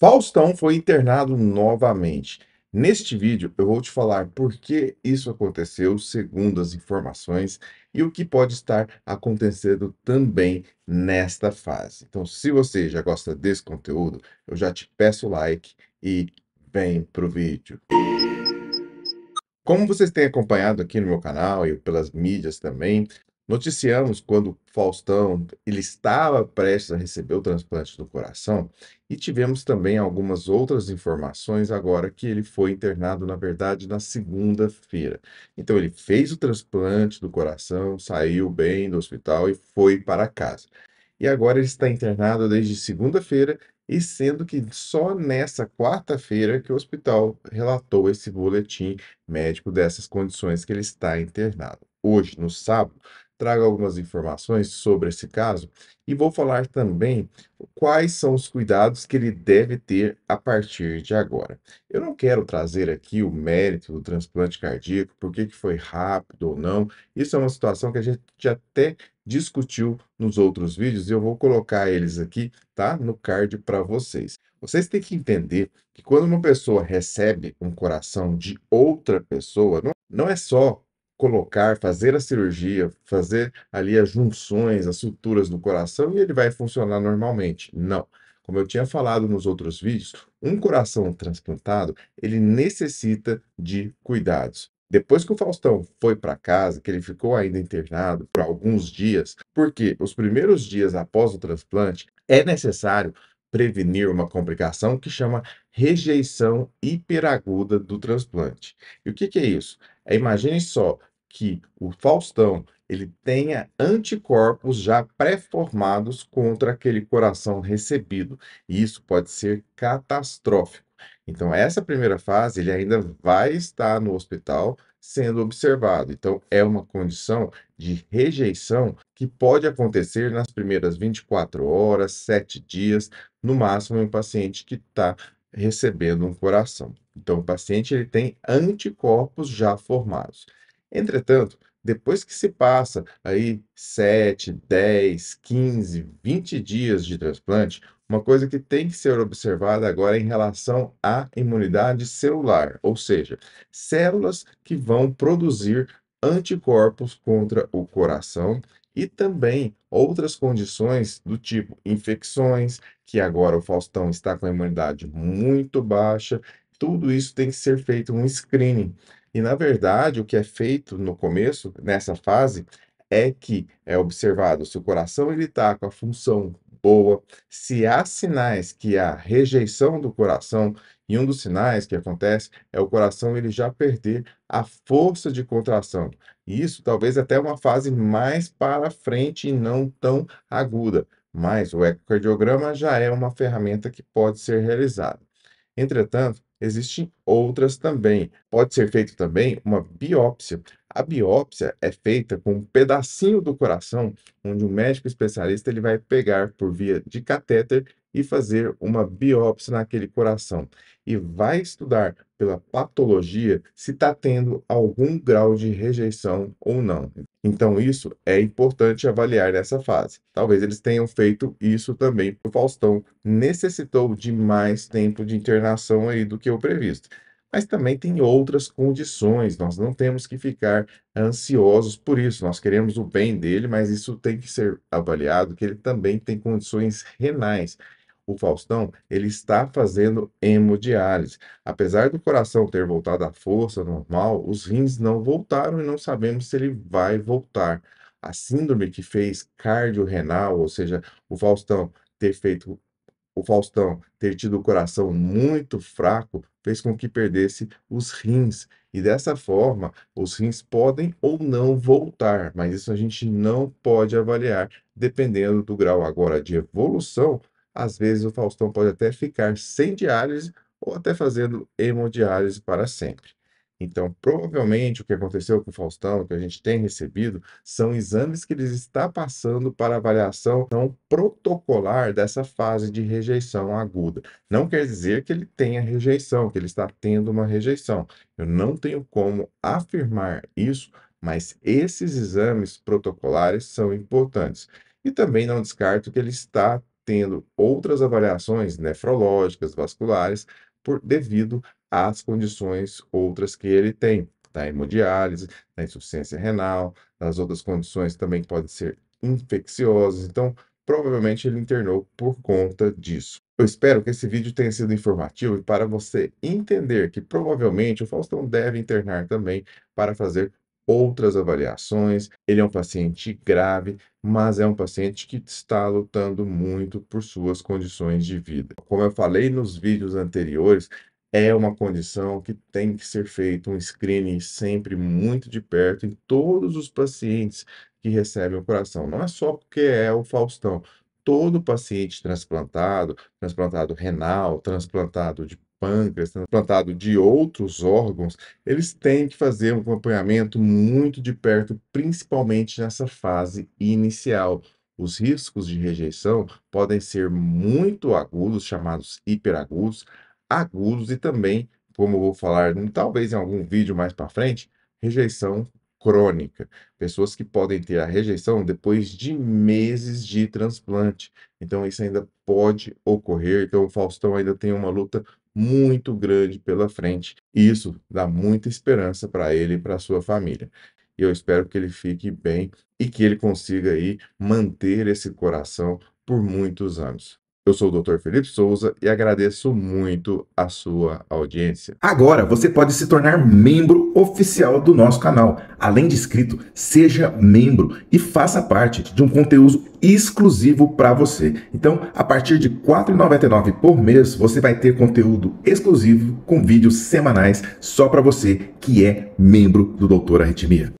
Faustão foi internado novamente. Neste vídeo eu vou te falar por que isso aconteceu, segundo as informações, e o que pode estar acontecendo também nesta fase. Então, se você já gosta desse conteúdo, eu já te peço like e vem pro vídeo. Como vocês têm acompanhado aqui no meu canal e pelas mídias também, Noticiamos quando Faustão ele estava prestes a receber o transplante do coração e tivemos também algumas outras informações agora que ele foi internado, na verdade, na segunda-feira. Então ele fez o transplante do coração, saiu bem do hospital e foi para casa. E agora ele está internado desde segunda-feira e sendo que só nessa quarta-feira que o hospital relatou esse boletim médico dessas condições que ele está internado. Hoje, no sábado, trago algumas informações sobre esse caso e vou falar também quais são os cuidados que ele deve ter a partir de agora. Eu não quero trazer aqui o mérito do transplante cardíaco, por que foi rápido ou não. Isso é uma situação que a gente até discutiu nos outros vídeos e eu vou colocar eles aqui, tá? No card para vocês. Vocês têm que entender que quando uma pessoa recebe um coração de outra pessoa, não, não é só colocar, fazer a cirurgia, fazer ali as junções, as suturas do coração e ele vai funcionar normalmente. Não. Como eu tinha falado nos outros vídeos, um coração transplantado, ele necessita de cuidados. Depois que o Faustão foi para casa, que ele ficou ainda internado por alguns dias, porque os primeiros dias após o transplante é necessário prevenir uma complicação que chama rejeição hiperaguda do transplante. E o que, que é isso? É, imagine só que o Faustão ele tenha anticorpos já pré-formados contra aquele coração recebido. E isso pode ser catastrófico. Então, essa primeira fase, ele ainda vai estar no hospital sendo observado. Então, é uma condição de rejeição que pode acontecer nas primeiras 24 horas, 7 dias, no máximo, em um paciente que está recebendo um coração. Então, o paciente ele tem anticorpos já formados. Entretanto, depois que se passa aí 7, 10, 15, 20 dias de transplante, uma coisa que tem que ser observada agora é em relação à imunidade celular, ou seja, células que vão produzir anticorpos contra o coração e também outras condições do tipo infecções, que agora o Faustão está com a imunidade muito baixa. Tudo isso tem que ser feito um screening. E na verdade, o que é feito no começo, nessa fase, é que é observado se o coração ele está com a função boa, se há sinais que há rejeição do coração, e um dos sinais que acontece é o coração ele já perder a força de contração. E isso talvez até uma fase mais para frente e não tão aguda, mas o ecocardiograma já é uma ferramenta que pode ser realizada. Entretanto, Existem outras também. Pode ser feito também uma biópsia. A biópsia é feita com um pedacinho do coração, onde o um médico especialista ele vai pegar por via de catéter e fazer uma biópsia naquele coração e vai estudar pela patologia se está tendo algum grau de rejeição ou não. Então, isso é importante avaliar nessa fase. Talvez eles tenham feito isso também. O Faustão necessitou de mais tempo de internação aí do que o previsto mas também tem outras condições. Nós não temos que ficar ansiosos por isso. Nós queremos o bem dele, mas isso tem que ser avaliado que ele também tem condições renais o Faustão, ele está fazendo hemodiálise. Apesar do coração ter voltado à força normal, os rins não voltaram e não sabemos se ele vai voltar. A síndrome que fez cardiorrenal, ou seja, o Faustão ter feito o Faustão ter tido o coração muito fraco fez com que perdesse os rins. E dessa forma, os rins podem ou não voltar, mas isso a gente não pode avaliar, dependendo do grau agora de evolução às vezes o Faustão pode até ficar sem diálise ou até fazendo hemodiálise para sempre. Então, provavelmente o que aconteceu com o Faustão, que a gente tem recebido, são exames que ele está passando para avaliação não protocolar dessa fase de rejeição aguda. Não quer dizer que ele tenha rejeição, que ele está tendo uma rejeição. Eu não tenho como afirmar isso, mas esses exames protocolares são importantes. E também não descarto que ele está tendo outras avaliações nefrológicas, vasculares, por devido às condições outras que ele tem, da hemodiálise, da insuficiência renal, das outras condições também que podem ser infecciosas. Então, provavelmente ele internou por conta disso. Eu espero que esse vídeo tenha sido informativo e para você entender que provavelmente o Faustão deve internar também para fazer outras avaliações. Ele é um paciente grave, mas é um paciente que está lutando muito por suas condições de vida. Como eu falei nos vídeos anteriores, é uma condição que tem que ser feito um screening sempre muito de perto em todos os pacientes que recebem o coração. Não é só porque é o Faustão. Todo paciente transplantado, transplantado renal, transplantado de pâncreas, transplantado de outros órgãos, eles têm que fazer um acompanhamento muito de perto, principalmente nessa fase inicial. Os riscos de rejeição podem ser muito agudos, chamados hiperagudos, agudos e também, como eu vou falar talvez em algum vídeo mais para frente, rejeição crônica. Pessoas que podem ter a rejeição depois de meses de transplante. Então, isso ainda pode ocorrer. Então, o Faustão ainda tem uma luta muito grande pela frente. E isso dá muita esperança para ele e para sua família. E eu espero que ele fique bem e que ele consiga aí manter esse coração por muitos anos. Eu sou o Dr. Felipe Souza e agradeço muito a sua audiência. Agora você pode se tornar membro oficial do nosso canal. Além de inscrito, seja membro e faça parte de um conteúdo exclusivo para você. Então, a partir de R$ 4,99 por mês, você vai ter conteúdo exclusivo com vídeos semanais só para você que é membro do Doutor Arritmia.